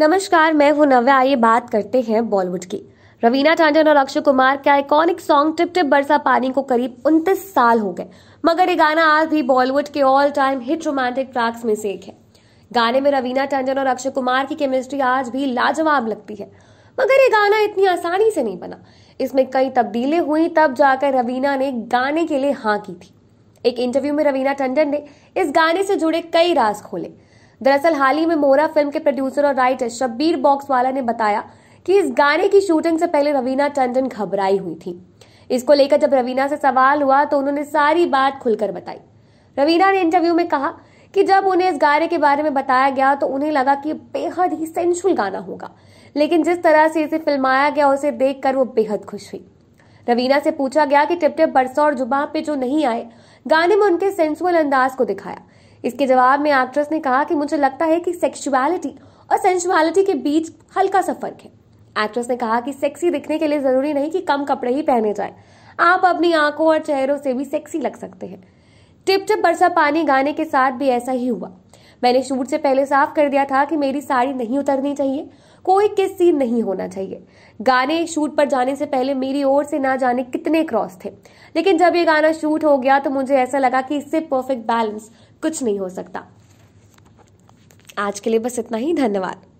नमस्कार मैं हूं नव्य आइए बात करते हैं बॉलीवुड की रवीना टंडन और अक्षय कुमार के आइकॉनिक सॉन्ग टिप टिप बरसा पानी को करीब उनतीस साल हो गए मगर ये गाना आज भी बॉलीवुड के all time hit romantic tracks में से एक है गाने में रवीना टंडन और अक्षय कुमार की केमिस्ट्री आज भी लाजवाब लगती है मगर ये गाना इतनी आसानी से नहीं बना इसमें कई तब्दीलें हुई तब जाकर रवीना ने गाने के लिए हाँ की थी एक इंटरव्यू में रवीना टंडन ने इस गाने से जुड़े कई राज खोले दरअसल हाल ही में मोरा फिल्म के प्रोड्यूसर और राइटर शब्बीर बॉक्सवाला ने बताया कि इस गाने की शूटिंग से पहले रवीना टंडन घबराई हुई थी इसको लेकर जब रवीना से सवाल हुआ तो उन्होंने सारी बात खुलकर बताई रवीना ने इंटरव्यू में कहा कि जब उन्हें इस गाने के बारे में बताया गया तो उन्हें लगा कि बेहद ही सेंशुअल गाना होगा लेकिन जिस तरह से इसे फिल्माया गया उसे देखकर वो बेहद खुश हुई रवीना से पूछा गया कि टिप टिप बरसा और जुबा पे जो नहीं आए गाने में उनके सेंसुअल अंदाज को दिखाया इसके जवाब में एक्ट्रेस ने कहा कि मुझे लगता है कि सेक्सुअलिटी और सेंशुअलिटी के बीच हल्का सा फर्क है एक्ट्रेस ने कहा कि सेक्सी दिखने के लिए जरूरी नहीं कि कम कपड़े ही पहने जाए आप अपनी आंखों और चेहरों से भी सेक्सी लग सकते हैं टिप टिप बरसा पानी गाने के साथ भी ऐसा ही हुआ मैंने शूट से पहले साफ कर दिया था कि मेरी साड़ी नहीं उतरनी चाहिए कोई किस सीन नहीं होना चाहिए गाने शूट पर जाने से पहले मेरी ओर से ना जाने कितने क्रॉस थे लेकिन जब ये गाना शूट हो गया तो मुझे ऐसा लगा कि इससे परफेक्ट बैलेंस कुछ नहीं हो सकता आज के लिए बस इतना ही धन्यवाद